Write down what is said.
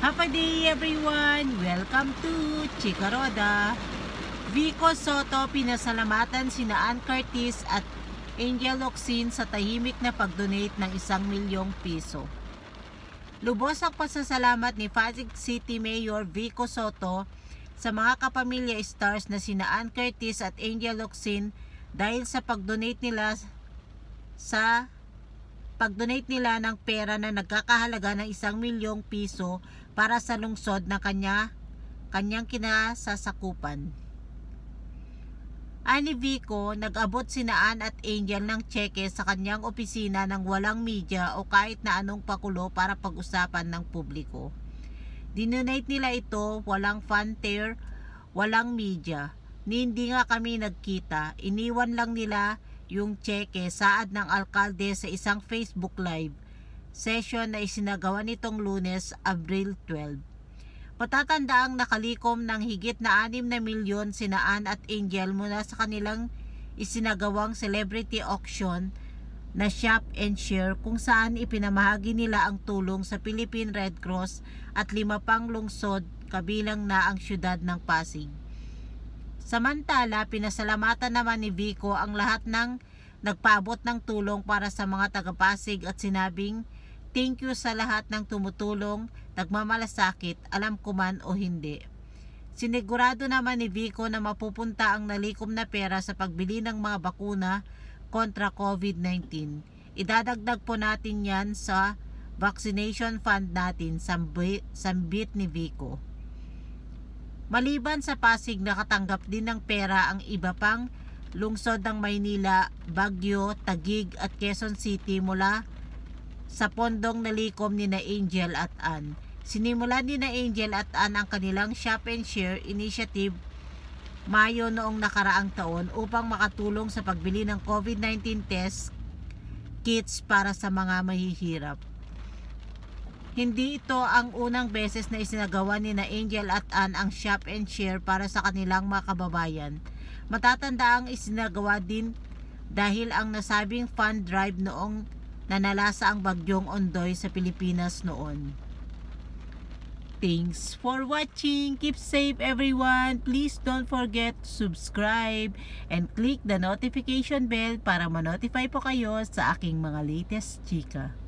Happy day everyone! Welcome to Chikaroda! Vico Soto pinasalamatan sina Ann Curtis at Angel Oxin sa tahimik na pag-donate ng isang milyong piso. Lubos ang pasasalamat ni Pasig City Mayor Vico Soto sa mga kapamilya stars na sina Ann Curtis at Angel Oxin dahil sa pag-donate nila sa pag-donate nila ng pera na nagkakahalaga ng isang milyong piso para sa lungsod na kanya, kanyang kinasasakupan. Ani Vico, nag-abot sinaan at Angel ng cheque sa kanyang opisina ng walang media o kahit na anong pakulo para pag-usapan ng publiko. Dinonate nila ito, walang fanfare, walang media. Ni hindi nga kami nagkita, iniwan lang nila yung cheque saad ng alkalde sa isang Facebook Live session na isinagawa nitong lunes, Abril 12. Patatanda ang nakalikom ng higit na 6 na milyon sinaan at Angel mula sa kanilang isinagawang celebrity auction na shop and share kung saan ipinamahagi nila ang tulong sa Philippine Red Cross at lima pang lungsod kabilang na ang siyudad ng Pasig. Samantala, pinasalamatan naman ni Vico ang lahat ng nagpaabot ng tulong para sa mga tagapasig at sinabing, Thank you sa lahat ng tumutulong, nagmamalasakit, alam ko man o hindi. Sinigurado naman ni Vico na mapupunta ang nalikom na pera sa pagbili ng mga bakuna kontra COVID-19. Idadagdag po natin yan sa vaccination fund natin, sa bit ni Vico. Maliban sa Pasig, nakatanggap din ng pera ang iba pang lungsod ng Maynila, Baguio, Tagig at Quezon City mula sa pondong nalikom ni na Angel at Ann. Sinimula ni na Angel at Ann ang kanilang Shop and Share Initiative Mayo noong nakaraang taon upang makatulong sa pagbili ng COVID-19 test kits para sa mga mahihirap. Hindi ito ang unang beses na isinagawa ni na Angel at Ann ang shop and share para sa kanilang mga kababayan. Matatanda ang isinagawa din dahil ang nasabing fund drive noong nanalasa ang bagyong Ondoy sa Pilipinas noon. Thanks for watching. Keep safe everyone. Please don't forget to subscribe and click the notification bell para ma-notify po kayo sa aking mga latest chika.